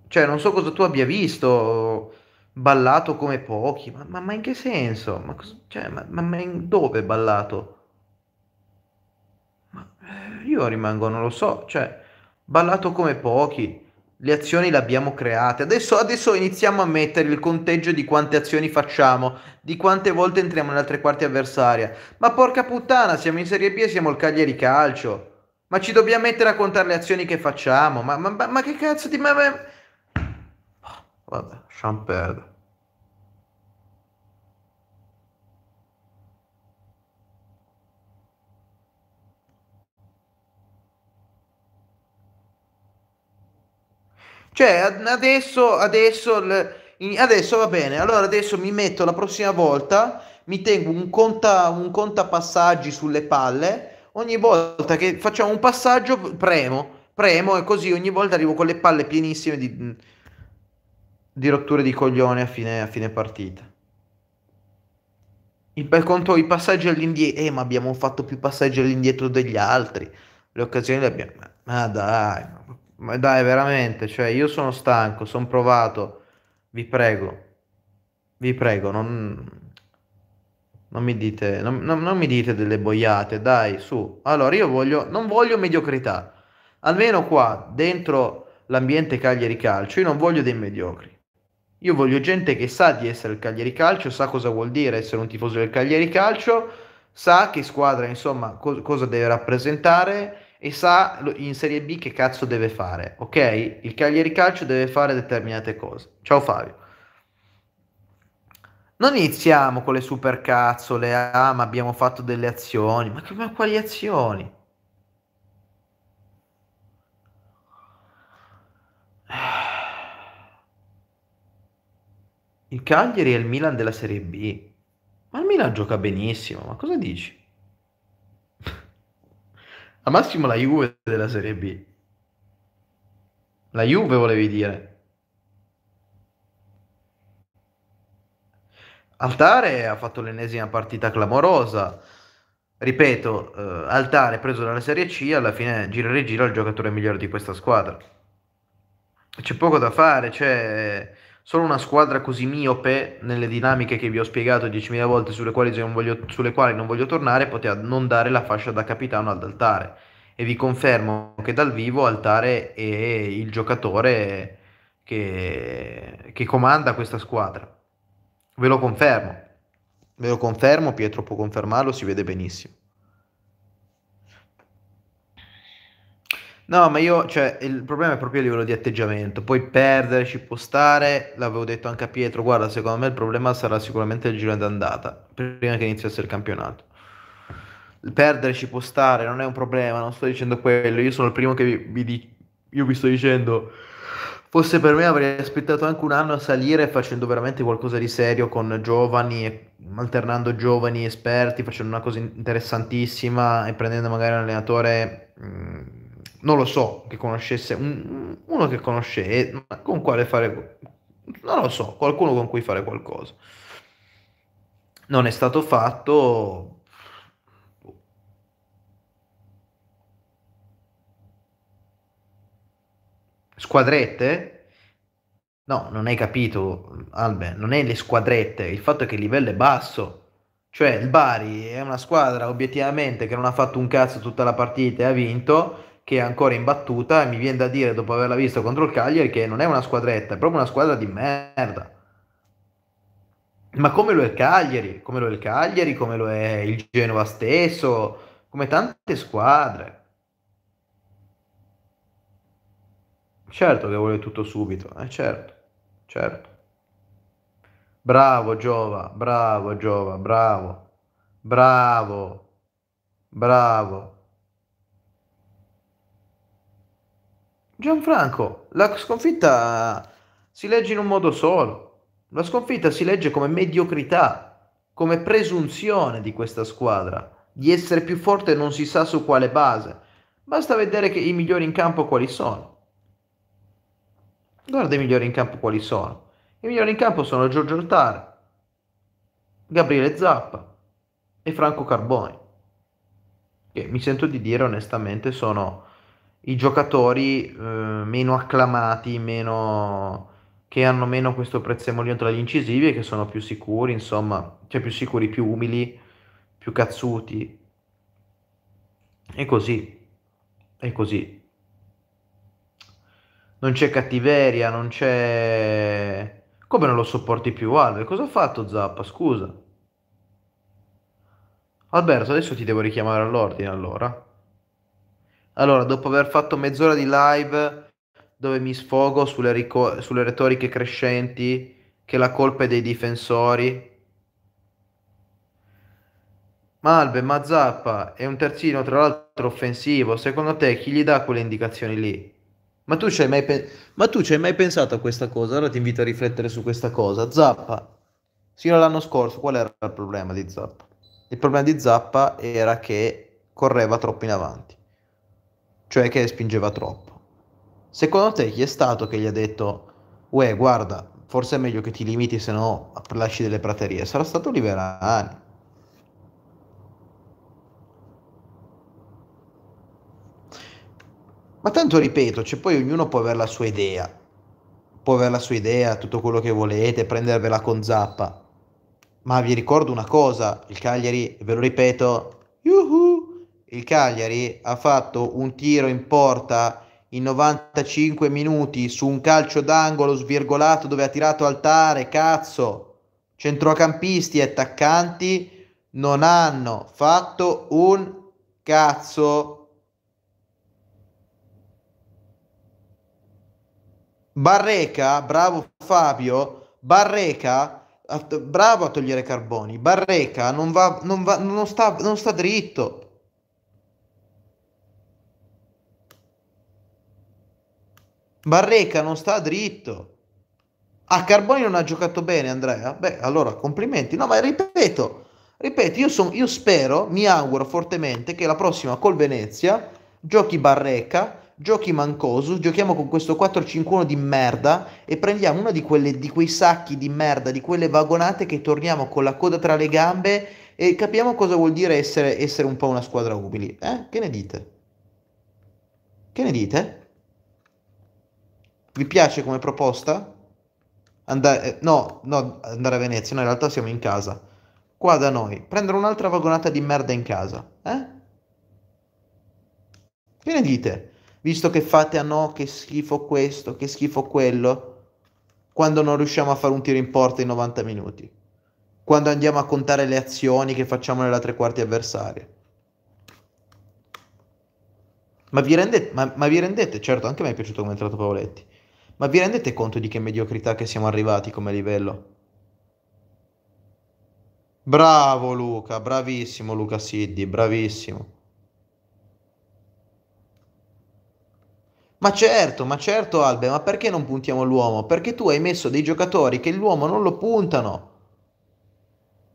Cioè, non so cosa tu abbia visto, ballato come pochi, ma, ma, ma in che senso? Ma, cos... cioè, ma, ma in... dove ballato? io rimango, non lo so, cioè, ballato come pochi, le azioni le abbiamo create, adesso, adesso iniziamo a mettere il conteggio di quante azioni facciamo, di quante volte entriamo nella tre quarti avversaria, ma porca puttana, siamo in Serie B e siamo il Cagliari Calcio, ma ci dobbiamo mettere a contare le azioni che facciamo, ma, ma, ma che cazzo di... Ma, ma... Oh, vabbè, lasciamo perdere. Cioè, adesso, adesso, adesso va bene, allora adesso mi metto la prossima volta, mi tengo un, conta, un contapassaggi sulle palle, ogni volta che facciamo un passaggio premo, premo e così ogni volta arrivo con le palle pienissime di, di rotture di coglione a fine, a fine partita. per conto i passaggi all'indietro, eh ma abbiamo fatto più passaggi all'indietro degli altri, le occasioni le abbiamo... Ma ah, dai, ma dai, veramente, cioè io sono stanco, sono provato, vi prego, vi prego, non, non mi dite, non, non, non mi dite delle boiate, dai, su. Allora, io voglio, non voglio mediocrità, almeno qua, dentro l'ambiente Cagliari Calcio, io non voglio dei mediocri. Io voglio gente che sa di essere il Cagliari Calcio, sa cosa vuol dire essere un tifoso del Cagliari Calcio, sa che squadra, insomma, co- cosa deve rappresentare e sa in Serie B che cazzo deve fare, ok? Il Cagliari Calcio deve fare determinate cose. Ciao Fabio. Non iniziamo con le supercazzole, ah ma abbiamo fatto delle azioni, ma, ma quali azioni? Il Cagliari è il Milan della Serie B. Ma il Milan gioca benissimo, ma cosa dici? Al massimo la Juve della Serie B. La Juve volevi dire. Altare ha fatto l'ennesima partita clamorosa. Ripeto, eh, Altare preso dalla Serie C, alla fine gira e gira il giocatore migliore di questa squadra. C'è poco da fare, cioè Solo una squadra così miope nelle dinamiche che vi ho spiegato 10.000 volte sulle quali non voglio, sulle quali non voglio tornare poteva non dare la fascia da capitano ad Altare. E vi confermo che dal vivo Altare è il giocatore che, che comanda questa squadra. Ve lo confermo. Ve lo confermo, Pietro può confermarlo, si vede benissimo. No, ma io, cioè, il problema è proprio a livello di atteggiamento. Poi perdere ci può stare, l'avevo detto anche a Pietro, guarda, secondo me il problema sarà sicuramente il giro d'andata, prima che iniziasse il campionato. perdere ci può stare, non è un problema, non sto dicendo quello, io sono il primo che vi, vi, di, io vi sto dicendo, forse per me avrei aspettato anche un anno a salire facendo veramente qualcosa di serio con giovani, alternando giovani esperti, facendo una cosa interessantissima e prendendo magari un allenatore... Mh, mm, non lo so, che conoscesse un, uno che conosce, con quale fare, non lo so, qualcuno con cui fare qualcosa. Non è stato fatto. Squadrette? No, non hai capito, Albe, non è le squadrette, il fatto è che il livello è basso. Cioè, il Bari è una squadra obiettivamente che non ha fatto un cazzo tutta la partita e ha vinto che è ancora imbattuta e mi viene da dire dopo averla vista contro il Cagliari che non è una squadretta, è proprio una squadra di merda. Ma come lo è il Cagliari, come lo è il Cagliari, come lo è il Genova stesso, come tante squadre. Certo che vuole tutto subito, eh, certo, certo. Bravo Giova, bravo Giova, bravo, bravo, bravo, bravo. Gianfranco, la sconfitta si legge in un modo solo. La sconfitta si legge come mediocrità, come presunzione di questa squadra, di essere più forte non si sa su quale base. Basta vedere che i migliori in campo quali sono. Guarda i migliori in campo quali sono. I migliori in campo sono Giorgio Altare, Gabriele Zappa e Franco Carboni, che mi sento di dire onestamente sono i giocatori eh, meno acclamati, meno, che hanno meno questo prezzemolino tra gli incisivi e che sono più sicuri, insomma, cioè più sicuri, più umili, più cazzuti. E così, e così. Non c'è cattiveria, non c'è... Come non lo sopporti più, Alve? Cosa ha fatto Zappa? Scusa. Alberto, adesso ti devo richiamare all'ordine allora. Allora, dopo aver fatto mezz'ora di live dove mi sfogo sulle, rico- sulle retoriche crescenti, che la colpa è dei difensori. Malbe, ma Zappa è un terzino tra l'altro offensivo, secondo te chi gli dà quelle indicazioni lì? Ma tu ci hai mai, pe- mai, pensato a questa cosa? Ora ti invito a riflettere su questa cosa. Zappa, sino all'anno scorso qual era il problema di Zappa? Il problema di Zappa era che correva troppo in avanti cioè che spingeva troppo. Secondo te chi è stato che gli ha detto, uè guarda, forse è meglio che ti limiti se no lasci delle praterie? Sarà stato Liberani. Ma tanto ripeto, cioè poi ognuno può avere la sua idea, può avere la sua idea, tutto quello che volete, prendervela con zappa. Ma vi ricordo una cosa, il Cagliari, ve lo ripeto, yuhu, il Cagliari ha fatto un tiro in porta in 95 minuti su un calcio d'angolo svirgolato dove ha tirato altare, cazzo, centrocampisti e attaccanti non hanno fatto un cazzo. Barreca, bravo Fabio, Barreca, bravo a togliere Carboni, Barreca non, va, non, va, non, sta, non sta dritto, Barreca non sta dritto. A Carboni non ha giocato bene Andrea? Beh, allora complimenti. No, ma ripeto, ripeto, io, son, io spero, mi auguro fortemente che la prossima col Venezia giochi Barreca, giochi Mancosu, giochiamo con questo 4-5-1 di merda e prendiamo uno di, quelle, di, quei sacchi di merda, di quelle vagonate che torniamo con la coda tra le gambe e capiamo cosa vuol dire essere, essere un po' una squadra umili. Eh? Che ne dite? Che ne dite? Vi piace come proposta? Andare, eh, no, no, andare a Venezia, noi in realtà siamo in casa. Qua da noi, prendere un'altra vagonata di merda in casa, eh? Che ne dite? Visto che fate a ah, no, che schifo questo, che schifo quello, quando non riusciamo a fare un tiro in porta in 90 minuti, quando andiamo a contare le azioni che facciamo nella tre quarti avversaria. Ma vi, rendete, ma, ma vi rendete, certo, anche a me è piaciuto come è entrato Paoletti ma vi rendete conto di che mediocrità che siamo arrivati come livello? Bravo Luca, bravissimo Luca Siddi, bravissimo. Ma certo, ma certo Albe, ma perché non puntiamo l'uomo? Perché tu hai messo dei giocatori che l'uomo non lo puntano.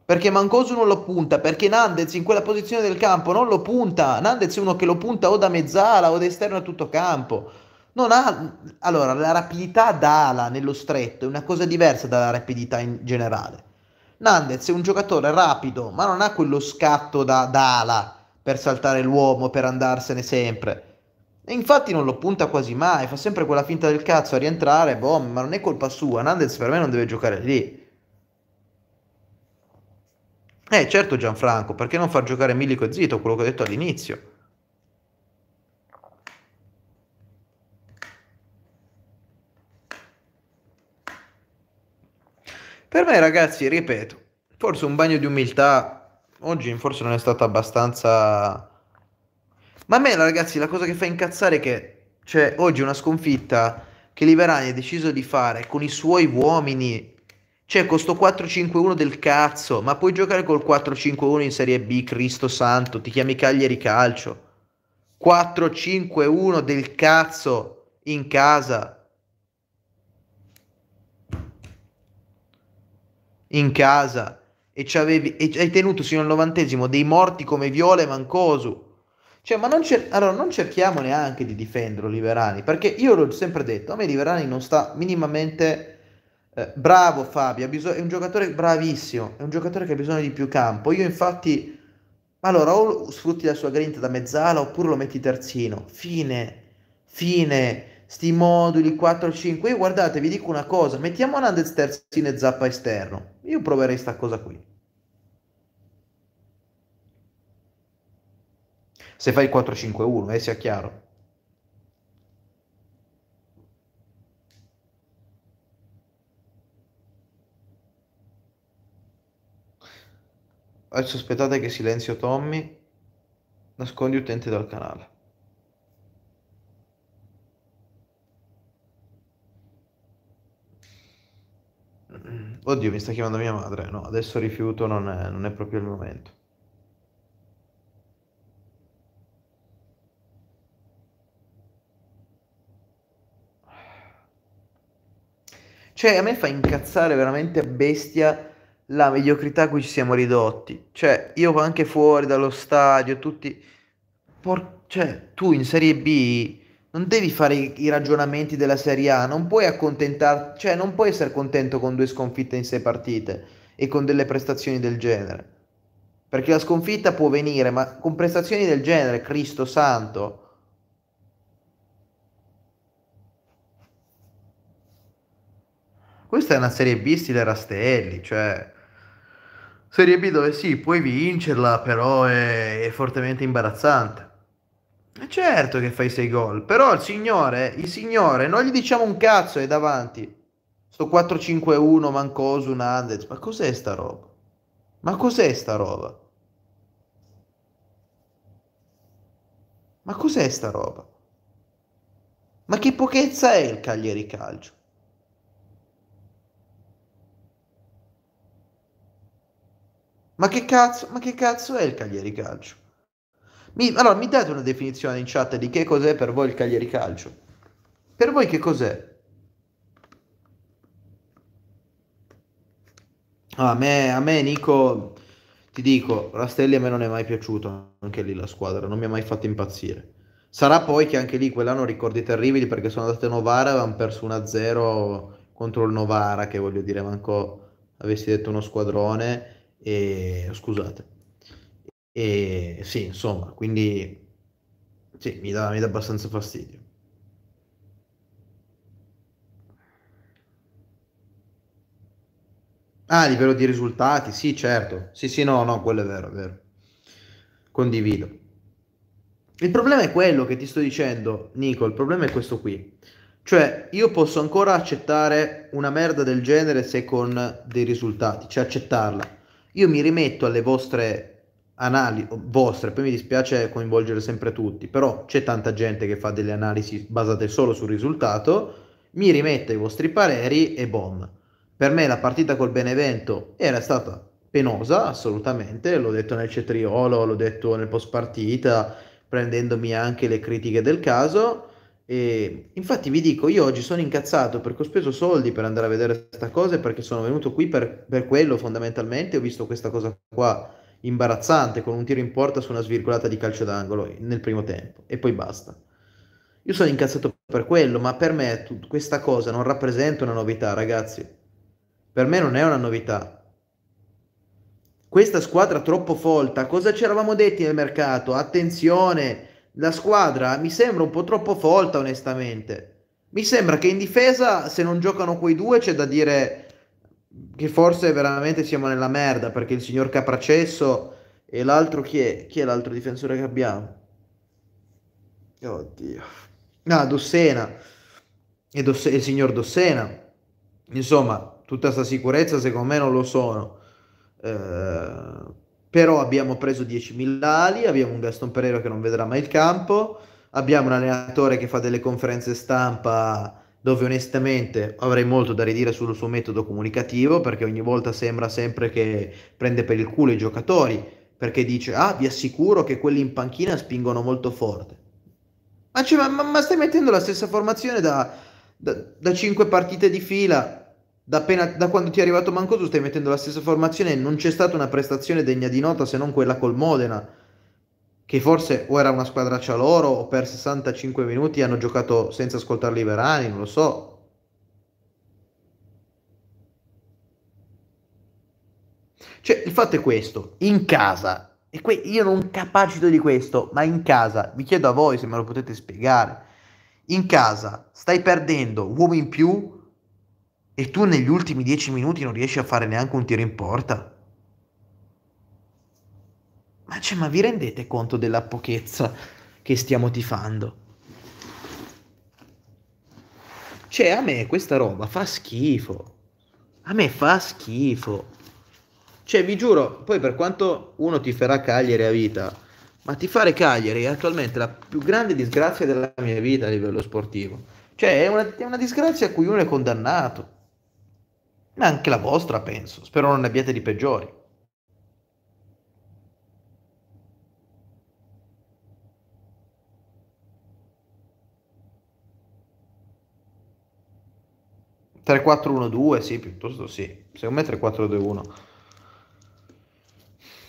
Perché Mancoso non lo punta, perché Nandez in quella posizione del campo non lo punta. Nandez è uno che lo punta o da mezzala o da esterno a tutto campo non ha... Allora, la rapidità d'ala nello stretto è una cosa diversa dalla rapidità in generale. Nandez è un giocatore rapido, ma non ha quello scatto da, da ala per saltare l'uomo, per andarsene sempre. E infatti non lo punta quasi mai, fa sempre quella finta del cazzo a rientrare, boh, ma non è colpa sua, Nandez per me non deve giocare lì. Eh certo Gianfranco, perché non far giocare Milico e Zito, quello che ho detto all'inizio. Per me, ragazzi, ripeto, forse un bagno di umiltà oggi forse non è stato abbastanza. Ma a me, ragazzi, la cosa che fa incazzare è che cioè, oggi una sconfitta che Liverani ha deciso di fare con i suoi uomini. Cioè, con sto 4-5-1 del cazzo, ma puoi giocare col 4-5-1 in Serie B, Cristo santo, ti chiami Cagliari Calcio. 4-5-1 del cazzo in casa. in casa e, ci avevi, e hai tenuto sino al novantesimo dei morti come Viola e Mancosu. Cioè, ma non, cer- allora, non cerchiamo neanche di difendere Liberani, perché io l'ho sempre detto, a me Liberani non sta minimamente... Eh, bravo Fabio, bisog- è un giocatore bravissimo, è un giocatore che ha bisogno di più campo. Io infatti... Allora, o sfrutti la sua grinta da mezzala oppure lo metti terzino. Fine, fine sti moduli 4 5 io guardate vi dico una cosa mettiamo Nandez terzino e zappa esterno io proverei sta cosa qui se fai il 4 5 1 eh sia chiaro adesso aspettate che silenzio Tommy nascondi utente dal canale oddio mi sta chiamando mia madre, no, adesso rifiuto, non è, non è proprio il momento. Cioè, a me fa incazzare veramente a bestia la mediocrità a cui ci siamo ridotti. Cioè, io anche fuori dallo stadio, tutti... Por... Cioè, tu in Serie B non devi fare i ragionamenti della Serie A, non puoi accontentarti, cioè non puoi essere contento con due sconfitte in sei partite e con delle prestazioni del genere. Perché la sconfitta può venire, ma con prestazioni del genere, Cristo santo. Questa è una Serie B stile Rastelli, cioè Serie B dove sì, puoi vincerla, però è, è fortemente imbarazzante. Eh, certo che fai 6 gol, però il signore, il signore, non gli diciamo un cazzo, è davanti. Sto 4-5-1, Mancosu, Nandez, ma cos'è sta roba? Ma cos'è sta roba? Ma cos'è sta roba? Ma che pochezza è il Cagliari Calcio? Ma che cazzo, ma che cazzo è il Cagliari Calcio? Mi, allora, mi date una definizione in chat di che cos'è per voi il Cagliari Calcio? Per voi che cos'è? Ah, a, me, a me, Nico, ti dico, Rastelli a me non è mai piaciuto anche lì la squadra, non mi ha mai fatto impazzire. Sarà poi che anche lì quell'anno ricordi terribili perché sono andate a Novara e avevano perso 1-0 contro il Novara, che voglio dire, manco avessi detto uno squadrone e scusate. E sì, insomma, quindi sì, mi dà, mi dà abbastanza fastidio. Ah, a livello di risultati, sì, certo. Sì, sì, no, no, quello è vero, è vero. Condivido. Il problema è quello che ti sto dicendo, Nico, il problema è questo qui. Cioè, io posso ancora accettare una merda del genere se con dei risultati, cioè accettarla. Io mi rimetto alle vostre anali- vostre, poi mi dispiace coinvolgere sempre tutti, però c'è tanta gente che fa delle analisi basate solo sul risultato, mi rimetto ai vostri pareri e bom. Per me la partita col Benevento era stata penosa, assolutamente, l'ho detto nel cetriolo, l'ho detto nel post partita, prendendomi anche le critiche del caso. E infatti vi dico, io oggi sono incazzato perché ho speso soldi per andare a vedere questa cosa e perché sono venuto qui per, per quello fondamentalmente, ho visto questa cosa qua imbarazzante con un tiro in porta su una svirgolata di calcio d'angolo nel primo tempo e poi basta. Io sono incazzato per quello, ma per me tut- questa cosa non rappresenta una novità, ragazzi. Per me non è una novità. Questa squadra troppo folta, cosa ci eravamo detti nel mercato? Attenzione, la squadra mi sembra un po' troppo folta, onestamente. Mi sembra che in difesa, se non giocano quei due, c'è da dire che forse veramente siamo nella merda perché il signor Capracesso e l'altro chi è? Chi è l'altro difensore che abbiamo? Oddio. No, Dossena. E, Dosse- il signor Dossena. Insomma, tutta questa sicurezza secondo me non lo sono. Eh, però abbiamo preso 10.000 ali, abbiamo un Gaston Pereira che non vedrà mai il campo, abbiamo un allenatore che fa delle conferenze stampa dove onestamente avrei molto da ridire sul suo metodo comunicativo perché ogni volta sembra sempre che prende per il culo i giocatori perché dice ah vi assicuro che quelli in panchina spingono molto forte ma, cioè, ma, ma stai mettendo la stessa formazione da, da, da 5 partite di fila da, appena, da quando ti è arrivato Mancosu stai mettendo la stessa formazione e non c'è stata una prestazione degna di nota se non quella col Modena che forse o era una squadraccia loro o per 65 minuti hanno giocato senza ascoltare Liverani, non lo so. Cioè, il fatto è questo, in casa, e que- io non capacito di questo, ma in casa, vi chiedo a voi se me lo potete spiegare, in casa stai perdendo uomo in più e tu negli ultimi 10 minuti non riesci a fare neanche un tiro in porta? Ma, cioè, ma vi rendete conto della pochezza che stiamo tifando? Cioè, a me questa roba fa schifo. A me fa schifo. Cioè, vi giuro, poi per quanto uno ti farà Cagliari a vita, ma ti fare Cagliari è attualmente la più grande disgrazia della mia vita a livello sportivo. Cioè, è una, è una disgrazia a cui uno è condannato. Ma anche la vostra, penso. Spero non ne abbiate di peggiori. 3-4-1-2, sì, piuttosto sì. Secondo me 3-4-2-1.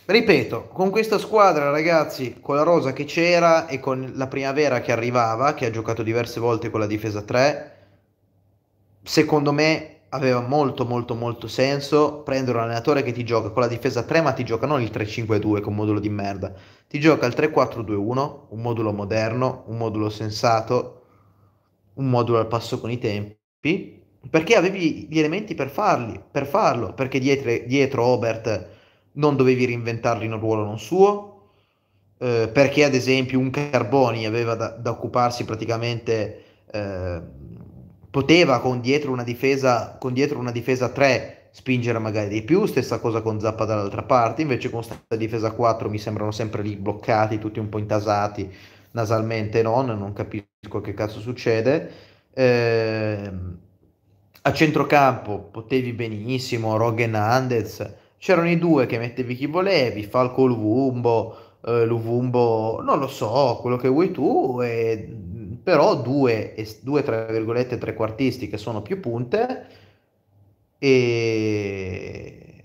Ripeto, con questa squadra, ragazzi, con la rosa che c'era e con la primavera che arrivava, che ha giocato diverse volte con la difesa 3, secondo me aveva molto molto molto senso prendere un allenatore che ti gioca con la difesa 3, ma ti gioca non il 3-5-2 con un modulo di merda. Ti gioca il 3-4-2-1, un modulo moderno, un modulo sensato, un modulo al passo con i tempi perché avevi gli elementi per, farli, per farlo, perché dietro, dietro Obert non dovevi reinventarli in un ruolo non suo, eh, perché ad esempio un Carboni aveva da, da occuparsi praticamente, eh, poteva con dietro, una difesa, con dietro una difesa 3 spingere magari di più, stessa cosa con Zappa dall'altra parte, invece con questa difesa 4 mi sembrano sempre lì bloccati, tutti un po' intasati, nasalmente non, non capisco che cazzo succede. Eh, a centrocampo potevi benissimo, Rogue Hernandez, c'erano i due che mettevi chi volevi, Falco Luvumbo, eh, Luvumbo, non lo so, quello che vuoi tu, e, però due, due, tra virgolette, trequartisti che sono più punte e...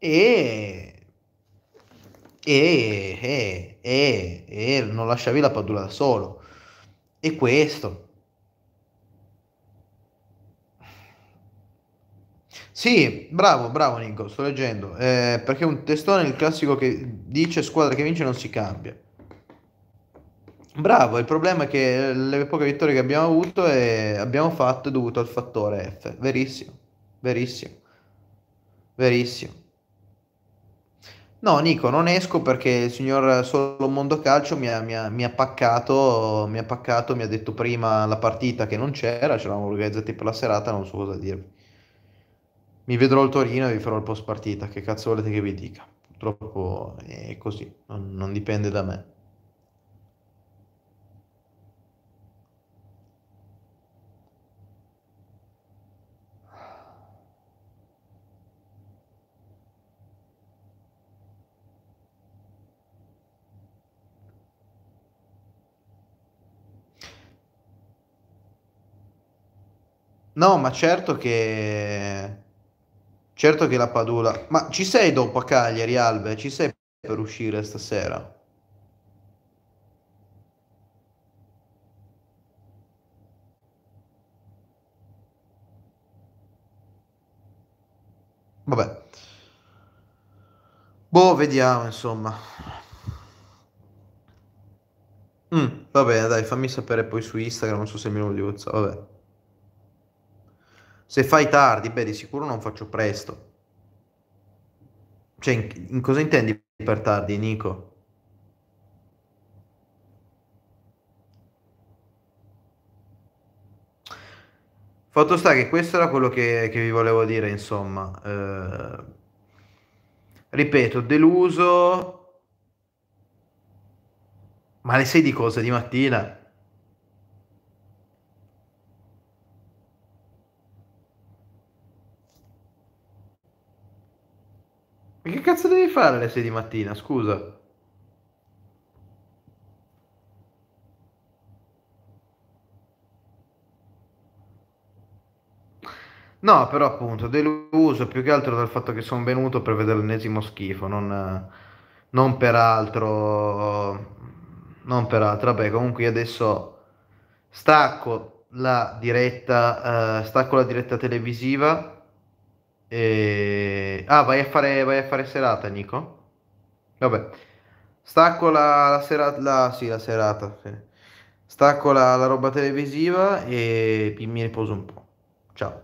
e e, e, e, e non lasciavi la Padula da solo. E questo, Sì, bravo, bravo Nico, sto leggendo. Eh, perché un testone è il classico che dice squadra che vince non si cambia. Bravo, il problema è che le poche vittorie che abbiamo avuto è, abbiamo fatto è dovuto al fattore F. Verissimo, verissimo, verissimo. No, Nico, non esco perché il signor Solo Mondo Calcio mi ha, mi, ha, mi, ha paccato, mi ha, paccato, mi ha detto prima la partita che non c'era, ce l'avevamo organizzati per la serata, non so cosa dire mi vedrò il Torino e vi farò il post partita, che cazzo volete che vi dica? Purtroppo è così, non, non dipende da me. No, ma certo che Certo che la Padula. Ma ci sei dopo a Cagliari, Albe? Ci sei per uscire stasera? Vabbè. Boh, vediamo, insomma. Mm, va bene, dai, fammi sapere poi su Instagram, non so se mi lo di vabbè. Se fai tardi, beh, di sicuro non faccio presto. Cioè, in, in cosa intendi per tardi, Nico? Fatto sta che questo era quello che, che vi volevo dire, insomma. Eh, ripeto, deluso. Ma le sei di cosa? Di mattina? cazzo devi fare alle 6 di mattina? Scusa. No, però appunto, deluso più che altro dal fatto che sono venuto per vedere l'ennesimo schifo, non, non per altro, non per altro. Vabbè, comunque adesso stacco la diretta, eh, stacco la diretta televisiva e... Ah, vai a, fare, vai a fare serata, Nico? Vabbè. Stacco la, la serata, la, sì, la serata. Sì. Stacco la, la roba televisiva e mi riposo un po'. Ciao.